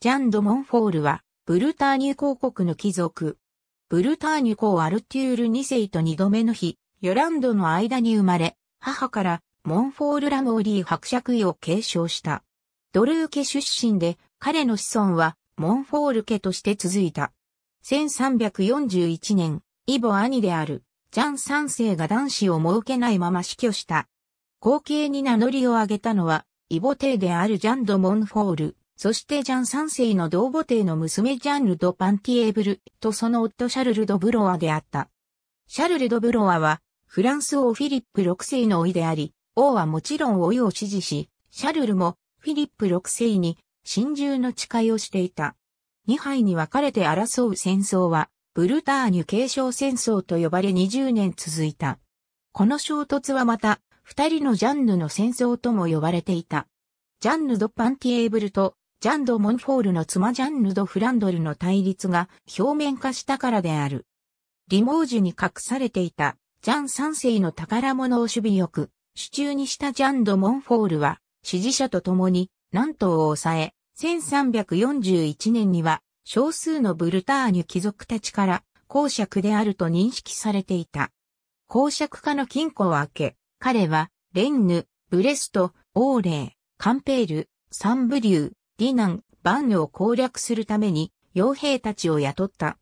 ジャン・ド・モンフォールは、ブルターニュ公国の貴族。ブルターニュ公アルテュール2世と2度目の日、ヨランドの間に生まれ、母からモンフォール・ラモーリー伯爵位を継承した。ドルー家出身で、彼の子孫はモンフォール家として続いた。1341年、イボ兄であるジャン3世が男子を設けないまま死去した。後継に名乗りを上げたのは、イボ帝であるジャン・ド・モンフォール。そしてジャン三世の同母帝の娘ジャンル・ド・パンティエーブルとその夫シャルル・ド・ブロワであった。シャルル・ド・ブロワは、フランス王フィリップ六世の老いであり、王はもちろん老いを支持し、シャルルもフィリップ六世に真珠の誓いをしていた。二杯に分かれて争う戦争は、ブルターニュ継承戦争と呼ばれ20年続いた。この衝突はまた、二人のジャンヌの戦争とも呼ばれていた。ジャンヌ・ド・パンティエーブルとジャンド・モンフォールの妻ジャンヌ・ド・フランドルの対立が表面化したからである。リモージュに隠されていたジャン三世の宝物を守備よく、手中にしたジャン・ド・モンフォールは支持者と共に南東を抑え、1341年には少数のブルターニュ貴族たちから公爵であると認識されていた。公爵家の金庫を開け、彼はレンヌ、ブレスト、オーレー、カンペール、サンブリュー、ディナン、バンヌを攻略するために、傭兵たちを雇った。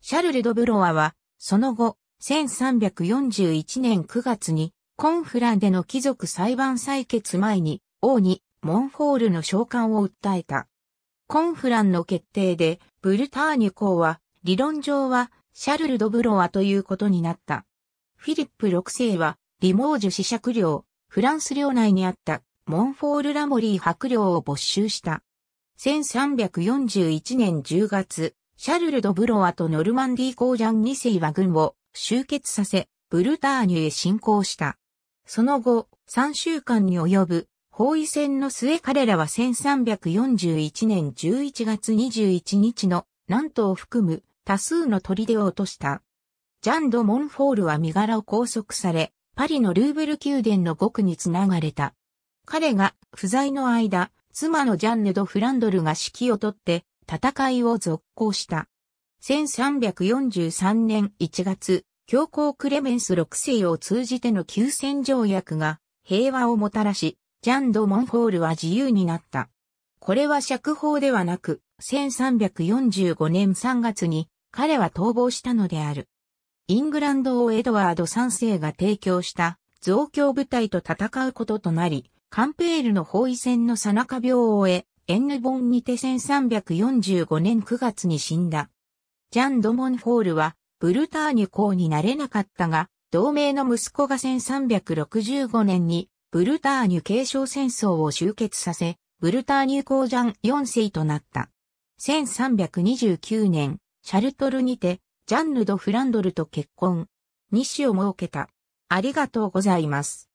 シャルル・ド・ブロワは、その後、1341年9月に、コンフランでの貴族裁判採決前に、王に、モンホールの召喚を訴えた。コンフランの決定で、ブルターニュ公は、理論上は、シャルル・ド・ブロワということになった。フィリップ6世は、リモージュ死爵領、フランス領内にあったモンフォール・ラモリー白領を没収した。1341年10月、シャルル・ド・ブロワとノルマンディージャン2世は軍を集結させ、ブルターニュへ侵攻した。その後、3週間に及ぶ包囲戦の末彼らは1341年11月21日の南東を含む多数の砦を落とした。ジャンド・モンフォールは身柄を拘束され、パリのルーブル宮殿の獄につながれた。彼が不在の間、妻のジャンネ・ド・フランドルが指揮をとって戦いを続行した。1343年1月、教皇クレメンス6世を通じての休戦条約が平和をもたらし、ジャン・ド・モンホールは自由になった。これは釈放ではなく、1345年3月に彼は逃亡したのである。イングランドをエドワード3世が提供した増強部隊と戦うこととなり、カンペールの包囲戦の最中病を終え、エンヌボンにて1345年9月に死んだ。ジャン・ドモンフォールは、ブルターニュ公になれなかったが、同盟の息子が1365年に、ブルターニュ継承戦争を終結させ、ブルターニュ公ジャン4世となった。1329年、シャルトルにて、ジャンヌ・ド・フランドルと結婚。二子を設けた。ありがとうございます。